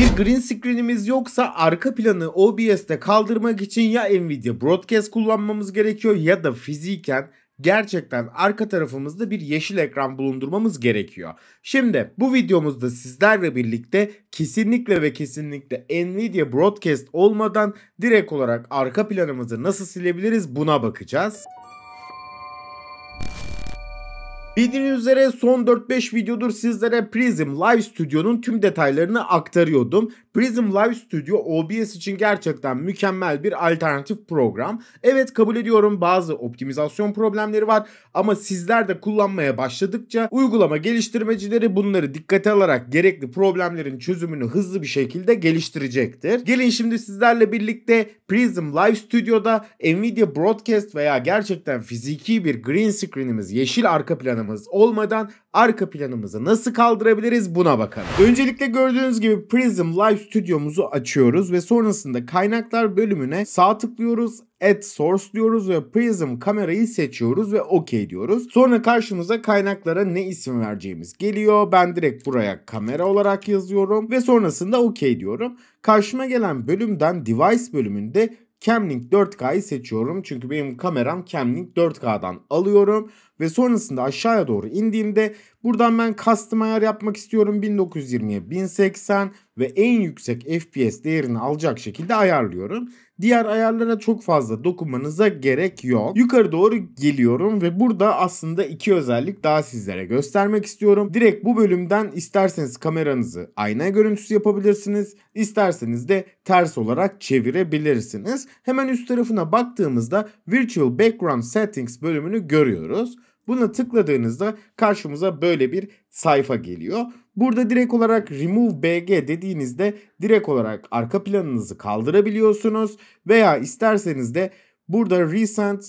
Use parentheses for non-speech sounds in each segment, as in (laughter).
Bir green screen'imiz yoksa arka planı OBS'te kaldırmak için ya Nvidia Broadcast kullanmamız gerekiyor ya da fiziken gerçekten arka tarafımızda bir yeşil ekran bulundurmamız gerekiyor. Şimdi bu videomuzda sizlerle birlikte kesinlikle ve kesinlikle Nvidia Broadcast olmadan direkt olarak arka planımızı nasıl silebiliriz buna bakacağız. Bildiğiniz üzere son 4-5 videodur sizlere Prism Live Studio'nun tüm detaylarını aktarıyordum. Prism Live Studio OBS için gerçekten mükemmel bir alternatif program. Evet kabul ediyorum bazı optimizasyon problemleri var ama sizler de kullanmaya başladıkça uygulama geliştirmecileri bunları dikkate alarak gerekli problemlerin çözümünü hızlı bir şekilde geliştirecektir. Gelin şimdi sizlerle birlikte Prism Live Studio'da Nvidia Broadcast veya gerçekten fiziki bir green screen'imiz yeşil arka planı planımız olmadan arka planımızı nasıl kaldırabiliriz buna bakalım. Öncelikle gördüğünüz gibi Prism Live stüdyomuzu açıyoruz ve sonrasında kaynaklar bölümüne sağ tıklıyoruz Add Source diyoruz ve Prism kamerayı seçiyoruz ve OK diyoruz. Sonra karşımıza kaynaklara ne isim vereceğimiz geliyor. Ben direkt buraya kamera olarak yazıyorum ve sonrasında OK diyorum. Karşıma gelen bölümden Device bölümünde Camlink 4K'yı seçiyorum. Çünkü benim kameram Camlink 4K'dan alıyorum ve sonrasında aşağıya doğru indiğimde buradan ben custom ayar yapmak istiyorum 1920'ye 1080 ve en yüksek FPS değerini alacak şekilde ayarlıyorum. Diğer ayarlara çok fazla dokunmanıza gerek yok. Yukarı doğru geliyorum ve burada aslında iki özellik daha sizlere göstermek istiyorum. Direkt bu bölümden isterseniz kameranızı ayna görüntüsü yapabilirsiniz. isterseniz de ters olarak çevirebilirsiniz. Hemen üst tarafına baktığımızda Virtual Background Settings bölümünü görüyoruz. Buna tıkladığınızda karşımıza böyle bir sayfa geliyor. Burada direkt olarak remove bg dediğinizde direkt olarak arka planınızı kaldırabiliyorsunuz veya isterseniz de burada recent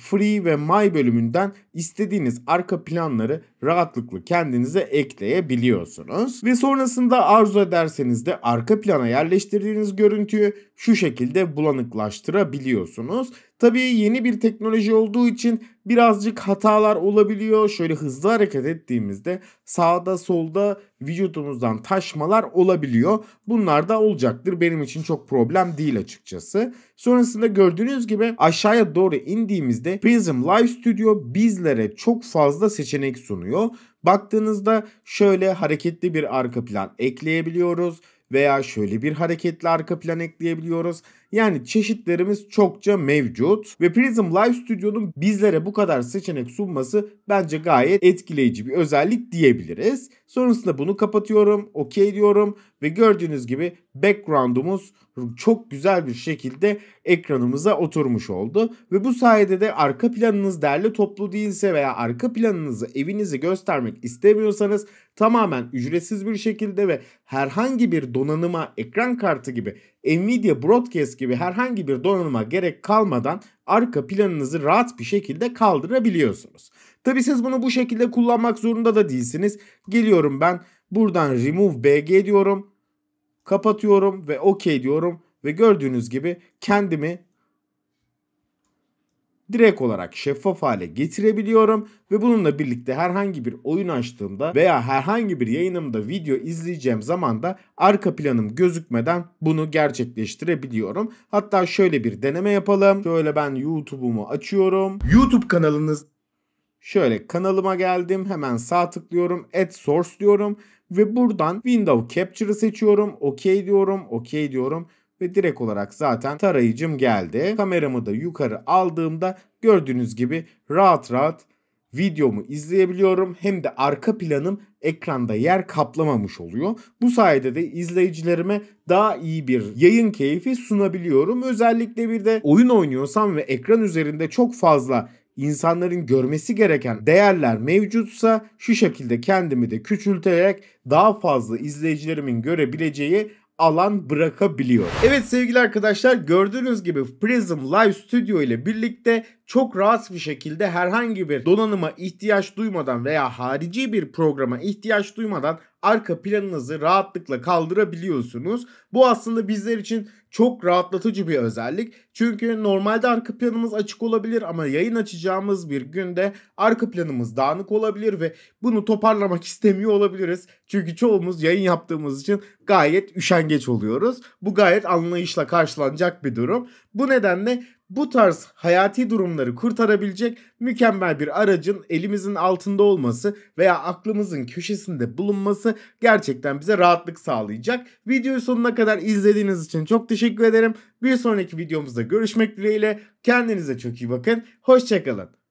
free ve my bölümünden istediğiniz arka planları rahatlıkla kendinize ekleyebiliyorsunuz. Ve sonrasında arzu ederseniz de arka plana yerleştirdiğiniz görüntüyü şu şekilde bulanıklaştırabiliyorsunuz. Tabii yeni bir teknoloji olduğu için birazcık hatalar olabiliyor. Şöyle hızlı hareket ettiğimizde sağda solda vücudumuzdan taşmalar olabiliyor. Bunlar da olacaktır. Benim için çok problem değil açıkçası. Sonrasında gördüğünüz gibi aşağıya doğru indiğimizde Prism Live Studio bizlere çok fazla seçenek sunuyor oluyor. Baktığınızda şöyle hareketli bir arka plan ekleyebiliyoruz veya şöyle bir hareketli arka plan ekleyebiliyoruz. Yani çeşitlerimiz çokça mevcut ve Prism Live Studio'nun bizlere bu kadar seçenek sunması bence gayet etkileyici bir özellik diyebiliriz. Sonrasında bunu kapatıyorum, okey diyorum ve gördüğünüz gibi background'umuz çok güzel bir şekilde ekranımıza oturmuş oldu. Ve bu sayede de arka planınız derli toplu değilse veya arka planınızı evinizi göstermek istemiyorsanız tamamen ücretsiz bir şekilde ve herhangi bir donanıma ekran kartı gibi Nvidia Broadcast gibi gibi herhangi bir donanıma gerek kalmadan arka planınızı rahat bir şekilde kaldırabiliyorsunuz. Tabi siz bunu bu şekilde kullanmak zorunda da değilsiniz. Geliyorum ben buradan remove bg diyorum. Kapatıyorum ve OK diyorum ve gördüğünüz gibi kendimi direkt olarak şeffaf hale getirebiliyorum ve bununla birlikte herhangi bir oyun açtığımda veya herhangi bir yayınımda video izleyeceğim zaman da arka planım gözükmeden bunu gerçekleştirebiliyorum. Hatta şöyle bir deneme yapalım. Şöyle ben YouTube'umu açıyorum. YouTube kanalınız Şöyle kanalıma geldim. Hemen sağ tıklıyorum. Add source diyorum ve buradan Window Capture'ı seçiyorum. OK diyorum. OK diyorum ve direkt olarak zaten tarayıcım geldi. Kameramı da yukarı aldığımda gördüğünüz gibi rahat rahat videomu izleyebiliyorum hem de arka planım ekranda yer kaplamamış oluyor. Bu sayede de izleyicilerime daha iyi bir yayın keyfi sunabiliyorum. Özellikle bir de oyun oynuyorsam ve ekran üzerinde çok fazla insanların görmesi gereken değerler mevcutsa şu şekilde kendimi de küçülterek daha fazla izleyicilerimin görebileceği alan bırakabiliyor. Evet sevgili arkadaşlar gördüğünüz gibi Prism Live Studio ile birlikte çok rahat bir şekilde herhangi bir donanıma ihtiyaç duymadan veya harici bir programa ihtiyaç duymadan arka planınızı rahatlıkla kaldırabiliyorsunuz. Bu aslında bizler için çok rahatlatıcı bir özellik. Çünkü normalde arka planımız açık olabilir ama yayın açacağımız bir günde arka planımız dağınık olabilir ve bunu toparlamak (laughs) istemiyor olabiliriz. Çünkü çoğumuz yayın yaptığımız için gayet üşengeç oluyoruz. Bu gayet anlayışla karşılanacak bir durum. Bu nedenle bu tarz hayati durumları kurtarabilecek mükemmel bir aracın elimizin altında olması veya aklımızın köşesinde bulunması gerçekten bize rahatlık sağlayacak. Videoyu sonuna kadar izlediğiniz için çok teşekkür ederim. Bir sonraki videomuzda görüşmek dileğiyle. Kendinize çok iyi bakın. Hoşçakalın.